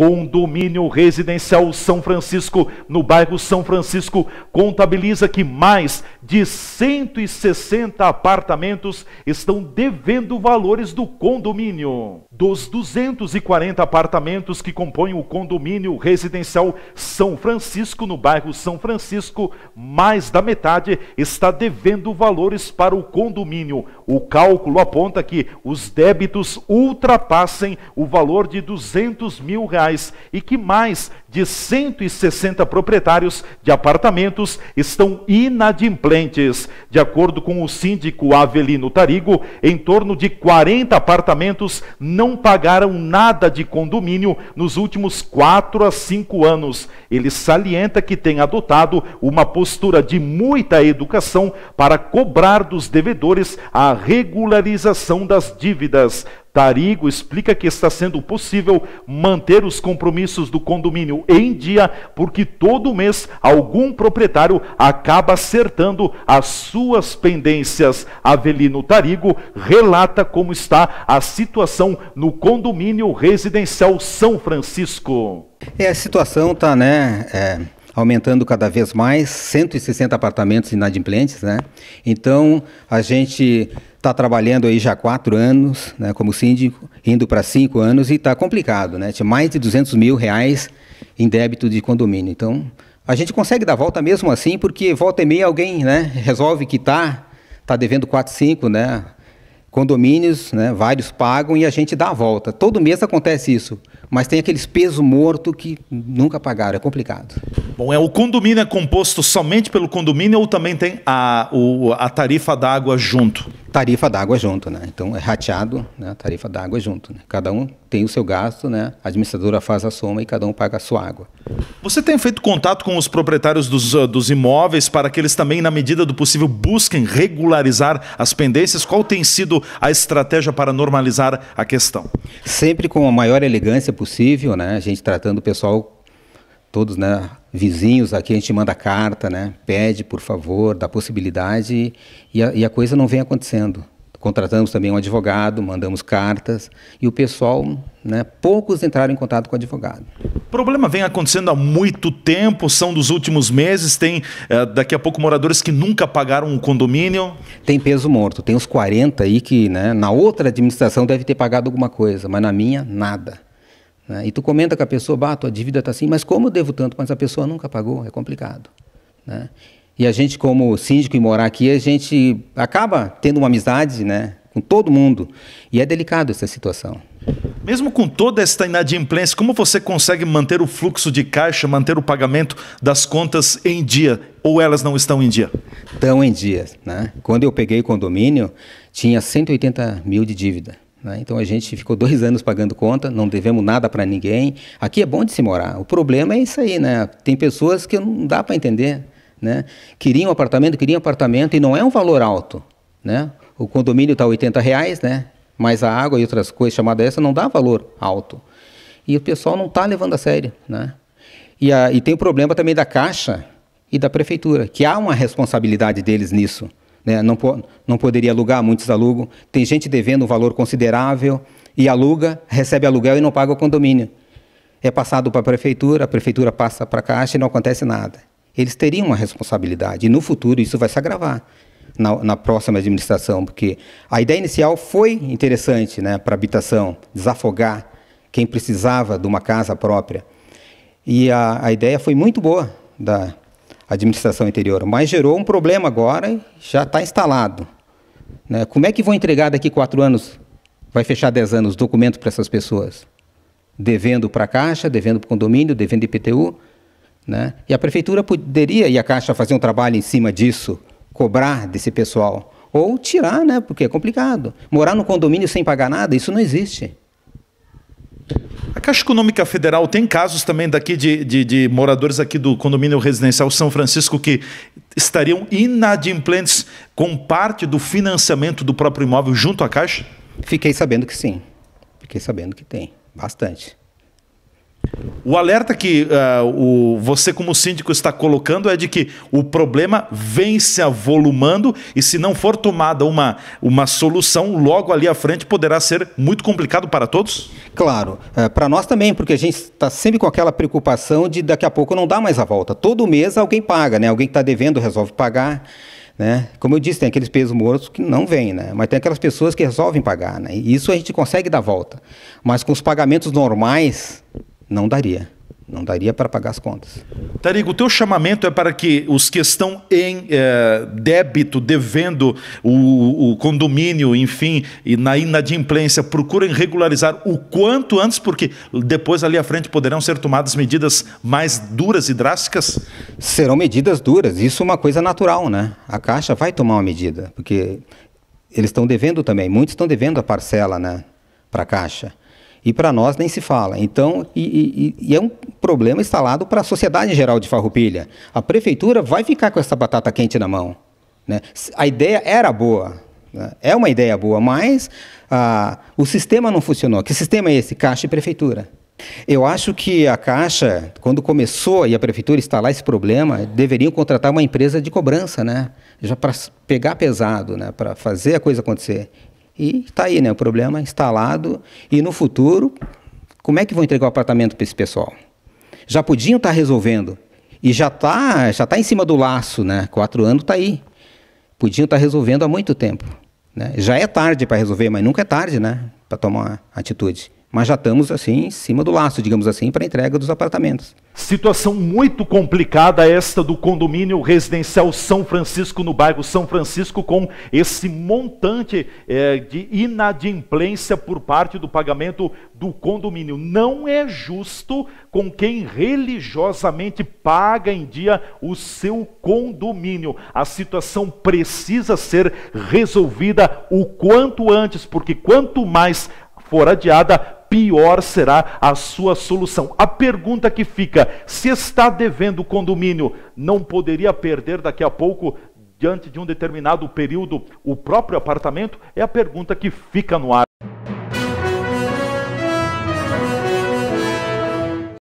Condomínio Residencial São Francisco, no bairro São Francisco, contabiliza que mais de 160 apartamentos estão devendo valores do condomínio. Dos 240 apartamentos que compõem o condomínio residencial São Francisco, no bairro São Francisco, mais da metade está devendo valores para o condomínio. O cálculo aponta que os débitos ultrapassem o valor de 200 mil reais e que mais de 160 proprietários de apartamentos estão inadimplentes. De acordo com o síndico Avelino Tarigo, em torno de 40 apartamentos não pagaram nada de condomínio nos últimos 4 a 5 anos. Ele salienta que tem adotado uma postura de muita educação para cobrar dos devedores a regularização das dívidas. Tarigo explica que está sendo possível manter os compromissos do condomínio em dia, porque todo mês algum proprietário acaba acertando as suas pendências. Avelino Tarigo relata como está a situação no condomínio residencial São Francisco. É, a situação está, né? É aumentando cada vez mais, 160 apartamentos inadimplentes, né? Então, a gente está trabalhando aí já há quatro anos, né, como síndico, indo para cinco anos, e está complicado, né? Tinha mais de 200 mil reais em débito de condomínio. Então, a gente consegue dar volta mesmo assim, porque volta e meia alguém né, resolve quitar, está tá devendo quatro, cinco, né? Condomínios, né, vários pagam e a gente dá a volta. Todo mês acontece isso, mas tem aqueles peso morto que nunca pagaram, é complicado. Bom, é o condomínio é composto somente pelo condomínio ou também tem a, o, a tarifa d'água junto? Tarifa d'água junto, né? Então é rateado, né? Tarifa d'água junto. Né? Cada um tem o seu gasto, né? A administradora faz a soma e cada um paga a sua água. Você tem feito contato com os proprietários dos, ah, dos imóveis para que eles também, na medida do possível, busquem regularizar as pendências? Qual tem sido a estratégia para normalizar a questão? Sempre com a maior elegância possível, né? A gente tratando o pessoal todos, né, vizinhos aqui, a gente manda carta, né, pede, por favor, dá possibilidade, e a, e a coisa não vem acontecendo. Contratamos também um advogado, mandamos cartas, e o pessoal, né, poucos entraram em contato com o advogado. O problema vem acontecendo há muito tempo, são dos últimos meses, tem é, daqui a pouco moradores que nunca pagaram o um condomínio. Tem peso morto, tem uns 40 aí que né, na outra administração deve ter pagado alguma coisa, mas na minha, nada. Né? E tu comenta com a pessoa, bah, tua dívida está assim, mas como eu devo tanto? Mas a pessoa nunca pagou, é complicado. Né? E a gente, como síndico e morar aqui, a gente acaba tendo uma amizade né, com todo mundo. E é delicado essa situação. Mesmo com toda esta inadimplência, como você consegue manter o fluxo de caixa, manter o pagamento das contas em dia? Ou elas não estão em dia? Estão em dia. Né? Quando eu peguei o condomínio, tinha 180 mil de dívida. Né? Então a gente ficou dois anos pagando conta, não devemos nada para ninguém. Aqui é bom de se morar. O problema é isso aí, né? Tem pessoas que não dá para entender, né? Queriam um apartamento, queriam um apartamento e não é um valor alto, né? O condomínio está 80 reais, né? Mas a água e outras coisas chamadas essa não dá valor alto. E o pessoal não está levando a sério, né? E, a, e tem o problema também da Caixa e da Prefeitura, que há uma responsabilidade deles nisso. Né? Não, po não poderia alugar, muitos alugam. Tem gente devendo um valor considerável e aluga, recebe aluguel e não paga o condomínio. É passado para a prefeitura, a prefeitura passa para a Caixa e não acontece nada. Eles teriam uma responsabilidade. E no futuro isso vai se agravar. Na, na, próxima administração, porque a ideia inicial foi interessante né, para habitação, desafogar quem precisava de uma casa própria. E a, a ideia foi muito boa da, administração anterior, mas gerou um problema agora e já está instalado. Né? Como é que vão entregar daqui quatro anos, vai fechar dez anos, documento para essas pessoas? Devendo para a Caixa, devendo para o condomínio, devendo IPTU. Né? E a prefeitura poderia, e a Caixa, fazer um trabalho em cima disso, cobrar desse pessoal. Ou tirar, né? porque é complicado. Morar no condomínio sem pagar nada, isso não existe. A Caixa Econômica Federal tem casos também daqui de, de, de moradores aqui do condomínio residencial São Francisco que estariam inadimplentes com parte do financiamento do próprio imóvel junto à Caixa? Fiquei sabendo que sim. Fiquei sabendo que tem. Bastante. O alerta que uh, o, você, como síndico, está colocando é de que o problema vem se avolumando e, se não for tomada uma, uma solução, logo ali à frente poderá ser muito complicado para todos? Claro. É, para nós também, porque a gente está sempre com aquela preocupação de daqui a pouco não dá mais a volta. Todo mês alguém paga, né? alguém que está devendo resolve pagar. Né? Como eu disse, tem aqueles pesos mortos que não vêm, né? mas tem aquelas pessoas que resolvem pagar. Né? E isso a gente consegue dar volta. Mas com os pagamentos normais, não daria. Não daria para pagar as contas. Tarigo, o teu chamamento é para que os que estão em é, débito, devendo o, o, condomínio, enfim, e na inadimplência, procurem regularizar o quanto antes, porque depois ali à frente poderão ser tomadas medidas mais duras e drásticas? Serão medidas duras. Isso é uma coisa natural, né? A Caixa vai tomar uma medida, porque eles estão devendo também. Muitos estão devendo a parcela, né? Para a Caixa. E para nós nem se fala. Então, e, e, e é um problema instalado para a sociedade em geral de Farroupilha. A prefeitura vai ficar com essa batata quente na mão. Né? A ideia era boa, né? é uma ideia boa, mas ah, o sistema não funcionou. Que sistema é esse? Caixa e prefeitura. Eu acho que a Caixa, quando começou e a Prefeitura instalar esse problema, deveriam contratar uma empresa de cobrança, né? Já para pegar pesado, né? Para fazer a coisa acontecer. E está aí, né? O problema instalado. E no futuro, como é que vão entregar o apartamento para esse pessoal? Já podiam estar tá resolvendo. E já está já tá em cima do laço, né? Quatro anos está aí. Podiam estar tá resolvendo há muito tempo. Né? Já é tarde para resolver, mas nunca é tarde, né? Para tomar atitude mas já estamos assim em cima do laço, digamos assim, para a entrega dos apartamentos. Situação muito complicada esta do condomínio residencial São Francisco, no bairro São Francisco, com esse montante é, de inadimplência por parte do pagamento do condomínio. Não é justo com quem religiosamente paga em dia o seu condomínio. A situação precisa ser resolvida o quanto antes, porque quanto mais for adiada, pior será a sua solução. A pergunta que fica: se está devendo o condomínio, não poderia perder daqui a pouco diante de um determinado período o próprio apartamento? É a pergunta que fica no ar.